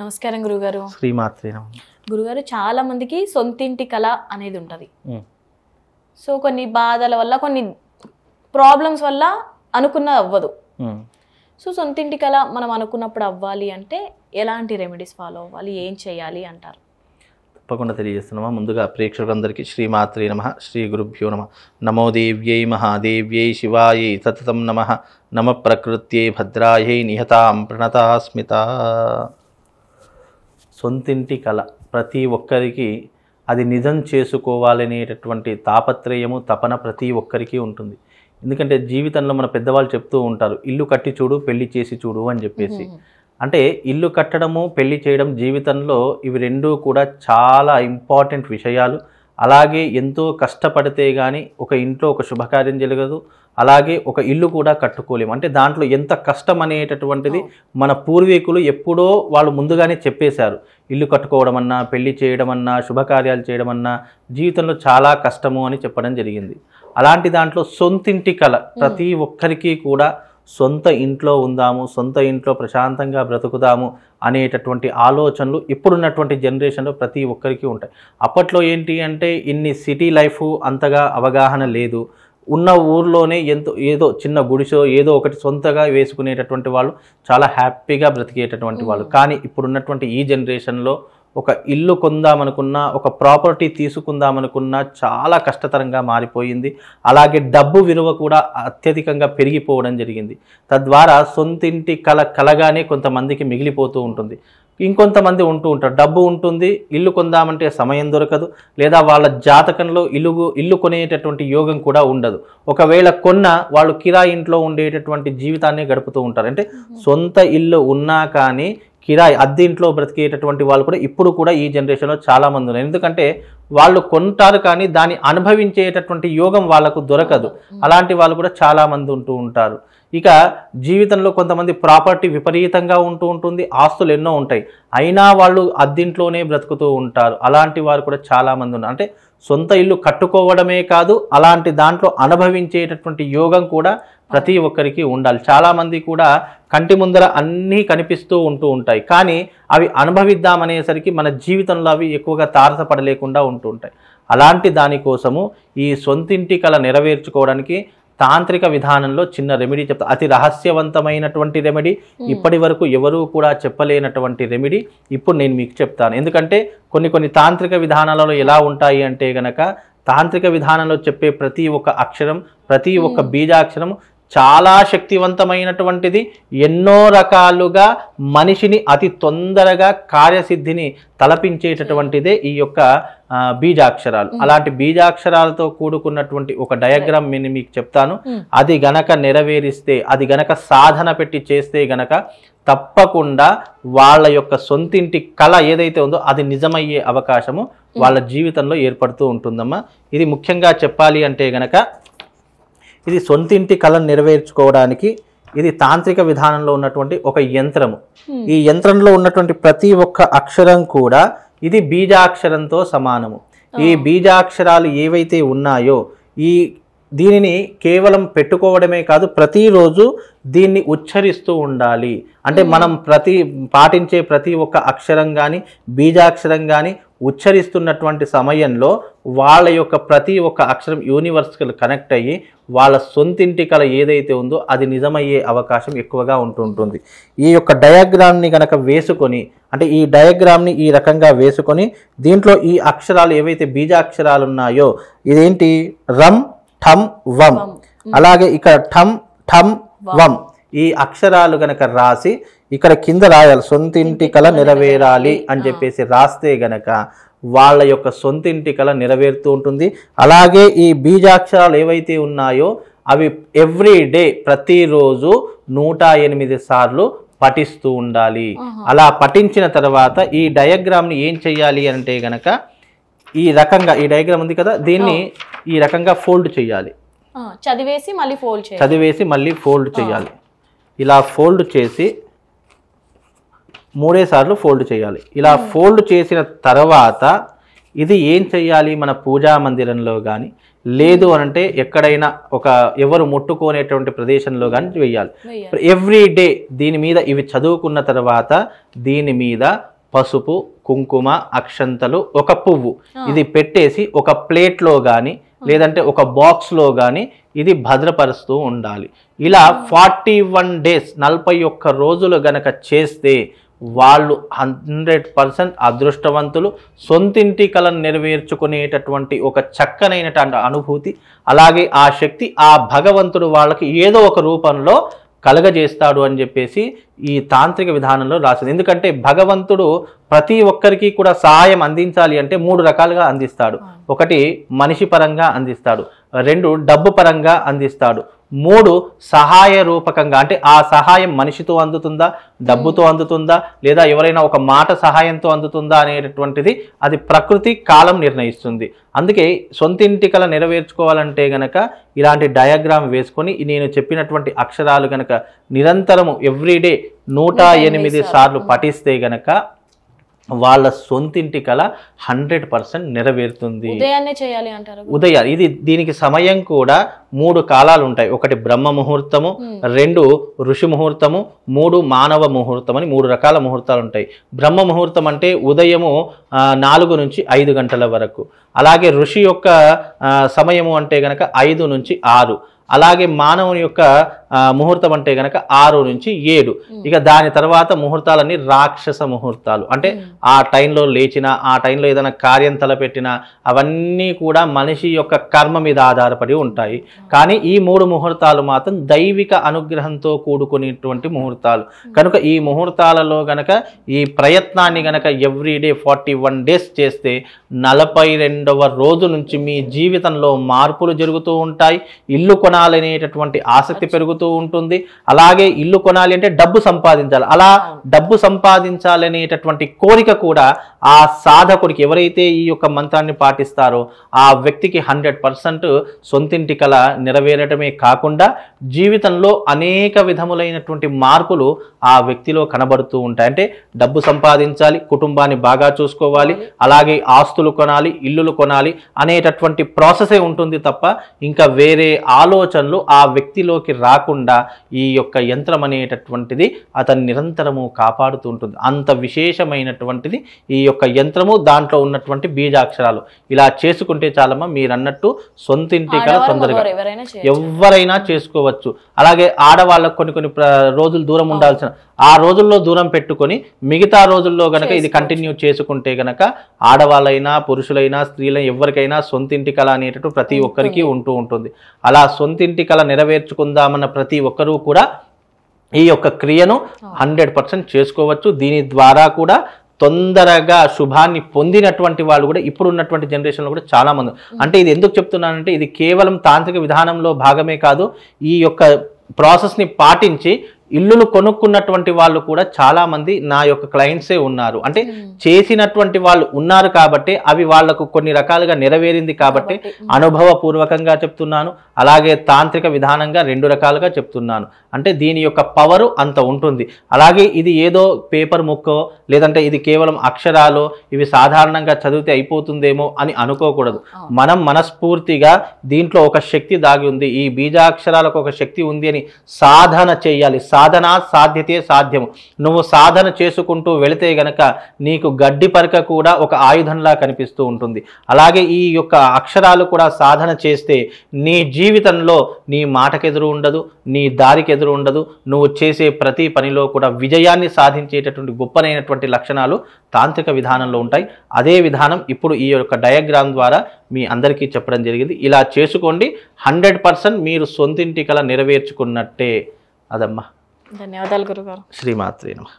నమస్కారం గురుగారు శ్రీమాత్రే గురుగారు చాలా మందికి సొంతింటి కళ అనేది ఉంటుంది సో కొన్ని బాధల వల్ల కొన్ని ప్రాబ్లమ్స్ వల్ల అనుకున్నది అవ్వదు సో సొంతింటి కళ మనం అనుకున్నప్పుడు అవ్వాలి అంటే ఎలాంటి రెమెడీస్ ఫాలో అవ్వాలి ఏం చేయాలి అంటారు తప్పకుండా తెలియజేస్తున్నామా ముందుగా ప్రేక్షకులందరికీ శ్రీమాత్రి నమ శ్రీ గురుభ్యో నమ నమో దేవ్యై మహాదేవ్యై శివాయై సతతం నమ నమ ప్రకృత్యై భద్రాయై నిహతాం ప్రణతాస్మిత సొంతింటి కళ ప్రతి ఒక్కరికి అది నిజం చేసుకోవాలనేటటువంటి తాపత్రయము తపన ప్రతి ఒక్కరికి ఉంటుంది ఎందుకంటే జీవితంలో మన పెద్దవాళ్ళు చెప్తూ ఉంటారు ఇల్లు కట్టి చూడు పెళ్లి చేసి చూడు అని చెప్పేసి అంటే ఇల్లు కట్టడము పెళ్లి చేయడం జీవితంలో ఇవి రెండూ కూడా చాలా ఇంపార్టెంట్ విషయాలు అలాగే ఎంతో కష్టపడితే కానీ ఒక ఇంట్లో ఒక శుభకార్యం జరగదు అలాగే ఒక ఇల్లు కూడా కట్టుకోలేము అంటే దాంట్లో ఎంత కష్టం అనేటటువంటిది మన పూర్వీకులు ఎప్పుడో వాళ్ళు ముందుగానే చెప్పేశారు ఇల్లు కట్టుకోవడం అన్నా పెళ్లి చేయడం అన్నా శుభకార్యాలు చేయడం అన్నా జీవితంలో చాలా కష్టము అని చెప్పడం జరిగింది అలాంటి దాంట్లో సొంతింటి కళ ప్రతి ఒక్కరికి కూడా సొంత ఇంట్లో ఉందాము సొంత ఇంట్లో ప్రశాంతంగా బ్రతుకుదాము అనేటటువంటి ఆలోచనలు ఇప్పుడున్నటువంటి జనరేషన్లో ప్రతి ఒక్కరికి ఉంటాయి అప్పట్లో ఏంటి అంటే ఇన్ని సిటీ లైఫ్ అంతగా అవగాహన లేదు ఉన్న ఊర్లోనే ఎంతో ఏదో చిన్న గుడిసో ఏదో ఒకటి సొంతగా వేసుకునేటటువంటి వాళ్ళు చాలా హ్యాపీగా బ్రతికేటటువంటి వాళ్ళు కానీ ఇప్పుడున్నటువంటి ఈ జనరేషన్లో ఒక ఇల్లు కొందామనుకున్నా ఒక ప్రాపర్టీ తీసుకుందామనుకున్నా చాలా కష్టతరంగా మారిపోయింది అలాగే డబ్బు విలువ కూడా అత్యధికంగా పెరిగిపోవడం జరిగింది తద్వారా సొంతింటి కల కలగానే కొంతమందికి మిగిలిపోతూ ఉంటుంది ఇంకొంతమంది ఉంటూ ఉంటారు డబ్బు ఉంటుంది ఇల్లు కొందామంటే సమయం దొరకదు లేదా వాళ్ళ జాతకంలో ఇల్లు ఇల్లు కొనేటటువంటి యోగం కూడా ఉండదు ఒకవేళ కొన్న వాళ్ళు కిరా ఇంట్లో ఉండేటటువంటి జీవితాన్ని గడుపుతూ ఉంటారు అంటే సొంత ఇల్లు ఉన్నా కానీ కిరాయి అద్దె ఇంట్లో బ్రతికేటటువంటి వాళ్ళు కూడా ఇప్పుడు కూడా ఈ జనరేషన్లో చాలామంది ఉన్నారు ఎందుకంటే వాళ్ళు కొంటారు కానీ దాన్ని అనుభవించేటటువంటి యోగం వాళ్ళకు దొరకదు అలాంటి వాళ్ళు కూడా చాలామంది ఉంటూ ఉంటారు ఇక జీవితంలో కొంతమంది ప్రాపర్టీ విపరీతంగా ఉంటూ ఉంటుంది ఆస్తులు ఎన్నో ఉంటాయి అయినా వాళ్ళు అద్దింట్లోనే బ్రతుకుతూ ఉంటారు అలాంటి వారు కూడా చాలామంది ఉన్నారు అంటే సొంత ఇల్లు కట్టుకోవడమే కాదు అలాంటి దాంట్లో అనుభవించేటటువంటి యోగం కూడా ప్రతి ఒక్కరికి ఉండాలి చాలామంది కూడా కంటి ముందర అన్నీ కనిపిస్తూ ఉంటూ ఉంటాయి కానీ అవి అనుభవిద్దామనేసరికి మన జీవితంలో అవి ఎక్కువగా తారసపడలేకుండా ఉంటూ ఉంటాయి అలాంటి దానికోసము ఈ సొంతింటి కళ నెరవేర్చుకోవడానికి తాంత్రిక విధానంలో చిన్న రెమెడీ చెప్తా అతి రహస్యవంతమైనటువంటి రెమెడీ ఇప్పటి వరకు ఎవరూ కూడా చెప్పలేనటువంటి రెమెడీ ఇప్పుడు నేను మీకు చెప్తాను ఎందుకంటే కొన్ని కొన్ని తాంత్రిక విధానాలలో ఎలా ఉంటాయి అంటే గనక తాంత్రిక విధానంలో చెప్పే ప్రతి ఒక్క అక్షరం ప్రతి ఒక్క బీజాక్షరం చాలా శక్తివంతమైనటువంటిది ఎన్నో రకాలుగా మనిషిని అతి తొందరగా కార్యసిద్ధిని తలపించేటటువంటిదే ఈ యొక్క బీజాక్షరాలు అలాంటి బీజాక్షరాలతో కూడుకున్నటువంటి ఒక డయాగ్రామ్ నేను మీకు చెప్తాను అది గనక నెరవేరిస్తే అది గనక సాధన పెట్టి చేస్తే గనక తప్పకుండా వాళ్ళ యొక్క సొంతింటి కళ ఏదైతే ఉందో అది నిజమయ్యే అవకాశము వాళ్ళ జీవితంలో ఏర్పడుతూ ఉంటుందమ్మా ఇది ముఖ్యంగా చెప్పాలి అంటే గనక ఇది సొంతింటి కళను నెరవేర్చుకోవడానికి ఇది తాంత్రిక విధానంలో ఉన్నటువంటి ఒక యంత్రము ఈ యంత్రంలో ఉన్నటువంటి ప్రతి ఒక్క అక్షరం కూడా ఇది బీజాక్షరంతో సమానము ఈ బీజాక్షరాలు ఏవైతే ఉన్నాయో ఈ దీనిని కేవలం పెట్టుకోవడమే కాదు ప్రతిరోజు దీన్ని ఉచ్చరిస్తూ ఉండాలి అంటే మనం ప్రతి పాటించే ప్రతి ఒక్క అక్షరం కానీ బీజాక్షరం కానీ ఉచ్చరిస్తున్నటువంటి సమయంలో వాళ్ళ యొక్క ప్రతి ఒక్క అక్షరం యూనివర్స్కి కనెక్ట్ అయ్యి వాళ్ళ సొంతింటి కల ఏదైతే ఉందో అది నిజమయ్యే అవకాశం ఎక్కువగా ఉంటుంటుంది ఈ యొక్క డయాగ్రామ్ని కనుక వేసుకొని అంటే ఈ డయాగ్రామ్ని ఈ రకంగా వేసుకొని దీంట్లో ఈ అక్షరాలు ఏవైతే బీజాక్షరాలు ఉన్నాయో ఇదేంటి రమ్ ఠమ్ వం అలాగే ఇక్కడ ఠమ్ ఠమ్ వం ఈ అక్షరాలు కనుక రాసి ఇక్కడ కింద రాయాలి సొంత ఇంటి కళ నెరవేరాలి అని చెప్పేసి రాస్తే గనక వాళ్ళ యొక్క సొంత ఇంటి కళ నెరవేరుతూ ఉంటుంది అలాగే ఈ బీజాక్షరాలు ఏవైతే ఉన్నాయో అవి ఎవ్రీ డే ప్రతిరోజు నూట ఎనిమిది సార్లు పఠిస్తూ ఉండాలి అలా పఠించిన తర్వాత ఈ డయాగ్రామ్ని ఏం చేయాలి అంటే గనక ఈ రకంగా ఈ డయాగ్రామ్ ఉంది కదా దీన్ని ఈ రకంగా ఫోల్డ్ చేయాలి చదివేసి మళ్ళీ ఫోల్డ్ చదివేసి మళ్ళీ ఫోల్డ్ చేయాలి ఇలా ఫోల్డ్ చేసి మూడేసార్లు ఫోల్డ్ చేయాలి ఇలా hmm. ఫోల్డ్ చేసిన తర్వాత ఇది ఏం చేయాలి మన పూజా మందిరంలో కానీ లేదు hmm. అనంటే ఎక్కడైనా ఒక ఎవరు ముట్టుకోనేటువంటి ప్రదేశంలో కానీ వెయ్యాలి ఎవ్రీ డే దీని మీద ఇవి చదువుకున్న తర్వాత దీని మీద పసుపు కుంకుమ అక్షంతలు ఒక పువ్వు ఇది పెట్టేసి ఒక ప్లేట్లో కానీ లేదంటే ఒక బాక్స్లో కానీ ఇది భద్రపరుస్తూ ఉండాలి ఇలా ఫార్టీ వన్ డేస్ నలభై ఒక్క రోజులు గనక చేస్తే వాళ్ళు హండ్రెడ్ పర్సెంట్ అదృష్టవంతులు సొంతింటి కళను నెరవేర్చుకునేటటువంటి ఒక చక్కనైనటువంటి అనుభూతి అలాగే ఆ శక్తి ఆ భగవంతుడు వాళ్ళకి ఏదో ఒక రూపంలో కలగజేస్తాడు అని చెప్పేసి ఈ తాంత్రిక విధానంలో రాసింది ఎందుకంటే భగవంతుడు ప్రతి ఒక్కరికి కూడా సహాయం అందించాలి అంటే మూడు రకాలుగా అందిస్తాడు ఒకటి మనిషి పరంగా అందిస్తాడు రెండు డబ్బు పరంగా అందిస్తాడు మూడు సహాయ రూపకంగా అంటే ఆ సహాయం మనిషితో అందుతుందా డబ్బుతో hmm. అందుతుందా లేదా ఎవరైనా ఒక మాట సహాయంతో అందుతుందా అనేటటువంటిది అది ప్రకృతి కాలం నిర్ణయిస్తుంది అందుకే సొంత ఇంటికల నెరవేర్చుకోవాలంటే గనక ఇలాంటి డయాగ్రామ్ వేసుకొని నేను చెప్పినటువంటి అక్షరాలు గనక నిరంతరము ఎవ్రీడే నూట ఎనిమిది సార్లు పఠిస్తే గనక వాళ్ళ సొంతింటి కళ హండ్రెడ్ పర్సెంట్ నెరవేరుతుంది ఉదయాన్నే చేయాలి అంటారు ఉదయం ఇది దీనికి సమయం కూడా మూడు కాలాలు ఉంటాయి ఒకటి బ్రహ్మ ముహూర్తము రెండు ఋషి ముహూర్తము మూడు మానవ ముహూర్తం అని మూడు రకాల ముహూర్తాలు ఉంటాయి బ్రహ్మ ముహూర్తం అంటే ఉదయము నాలుగు నుంచి ఐదు గంటల వరకు అలాగే ఋషి యొక్క సమయము అంటే గనక ఐదు నుంచి ఆరు అలాగే మానవుని యొక్క ముహూర్తం అంటే గనక ఆరు నుంచి ఏడు ఇక దాని తర్వాత ముహూర్తాలన్నీ రాక్షస ముహూర్తాలు అంటే ఆ టైంలో లేచిన ఆ టైంలో ఏదైనా కార్యం తలపెట్టినా అవన్నీ కూడా మనిషి యొక్క కర్మ మీద ఆధారపడి ఉంటాయి కానీ ఈ మూడు ముహూర్తాలు మాత్రం దైవిక అనుగ్రహంతో కూడుకునేటువంటి ముహూర్తాలు కనుక ఈ ముహూర్తాలలో గనక ఈ ప్రయత్నాన్ని గనక ఎవ్రీడే ఫార్టీ వన్ డేస్ చేస్తే నలభై రెండవ రోజు నుంచి మీ జీవితంలో మార్పులు జరుగుతూ ఉంటాయి ఇల్లు కొనాలనేటటువంటి ఆసక్తి పెరుగుతుంది పెరుగుతూ ఉంటుంది అలాగే ఇల్లు కొనాలి అంటే డబ్బు సంపాదించాలి అలా డబ్బు సంపాదించాలనేటటువంటి కోరిక కూడా ఆ సాధకుడికి ఎవరైతే ఈ యొక్క మంత్రాన్ని పాటిస్తారో ఆ వ్యక్తికి హండ్రెడ్ పర్సెంట్ సొంతింటి కళ నెరవేరటమే కాకుండా జీవితంలో అనేక విధములైనటువంటి మార్పులు ఆ వ్యక్తిలో కనబడుతూ ఉంటాయి అంటే డబ్బు సంపాదించాలి కుటుంబాన్ని బాగా చూసుకోవాలి అలాగే ఆస్తులు కొనాలి ఇల్లులు కొనాలి అనేటటువంటి ప్రాసెసే ఉంటుంది తప్ప ఇంకా వేరే ఆలోచనలు ఆ వ్యక్తిలోకి రాకుండా ఈ యొక్క యంత్రం అనేటటువంటిది అతన్ని నిరంతరము కాపాడుతూ ఉంటుంది అంత విశేషమైనటువంటిది ఈ యొక్క యొక్క యంత్రము దాంట్లో ఉన్నటువంటి బీజాక్షరాలు ఇలా చేసుకుంటే చాలమ్మా మీరు అన్నట్టు సొంత ఇంటి కల తొందరగా ఎవరైనా చేసుకోవచ్చు అలాగే ఆడవాళ్ళకు కొన్ని కొన్ని రోజులు దూరం ఉండాల్సిన ఆ రోజుల్లో దూరం పెట్టుకొని మిగతా రోజుల్లో గనక ఇది కంటిన్యూ చేసుకుంటే గనక ఆడవాళ్ళైనా పురుషులైనా స్త్రీలైనా ఎవరికైనా సొంత ఇంటి కళ అనేటట్టు ప్రతి ఒక్కరికి ఉంటూ ఉంటుంది అలా సొంత ఇంటి కళ నెరవేర్చుకుందామన్న ప్రతి ఒక్కరూ కూడా ఈ యొక్క క్రియను హండ్రెడ్ పర్సెంట్ చేసుకోవచ్చు దీని ద్వారా కూడా తొందరగా శుభాన్ని పొందినటువంటి వాళ్ళు కూడా ఇప్పుడు ఉన్నటువంటి జనరేషన్లో కూడా చాలామంది అంటే ఇది ఎందుకు చెప్తున్నానంటే ఇది కేవలం తాంత్రిక విధానంలో భాగమే కాదు ఈ యొక్క ప్రాసెస్ని పాటించి ఇల్లులు కొనుక్కున్నటువంటి వాళ్ళు కూడా చాలామంది నా యొక్క క్లయింట్సే ఉన్నారు అంటే చేసినటువంటి వాళ్ళు ఉన్నారు కాబట్టి అవి వాళ్లకు కొన్ని రకాలుగా నెరవేరింది కాబట్టి అనుభవపూర్వకంగా చెప్తున్నాను అలాగే తాంత్రిక విధానంగా రెండు రకాలుగా చెప్తున్నాను అంటే దీని యొక్క పవరు అంత ఉంటుంది అలాగే ఇది ఏదో పేపర్ ముక్కో లేదంటే ఇది కేవలం అక్షరాలు ఇవి సాధారణంగా చదివితే అయిపోతుందేమో అని అనుకోకూడదు మనం మనస్ఫూర్తిగా దీంట్లో ఒక శక్తి దాగి ఉంది ఈ బీజాక్షరాలకు ఒక శక్తి ఉంది అని సాధన చేయాలి సాధన సాధ్యతే సాధ్యము నువ్వు సాధన చేసుకుంటూ వెళితే గనక నీకు గడ్డి పరక కూడా ఒక ఆయుధంలా కనిపిస్తూ ఉంటుంది అలాగే ఈ యొక్క అక్షరాలు కూడా సాధన చేస్తే నీ జీవితంలో నీ మాటకెదురు ఉండదు నీ దారికి ఎదురు ఉండదు నువ్వు చేసే ప్రతి పనిలో కూడా విజయాన్ని సాధించేటటువంటి గొప్పనైనటువంటి లక్షణాలు తాంత్రిక విధానంలో ఉంటాయి అదే విధానం ఇప్పుడు ఈ యొక్క డయాగ్రామ్ ద్వారా మీ అందరికీ చెప్పడం జరిగింది ఇలా చేసుకోండి హండ్రెడ్ పర్సెంట్ మీరు సొంతింటి కల నెరవేర్చుకున్నట్టే అదమ్మా ధన్యవాదాలు గురుగారు శ్రీమాత్రే నమ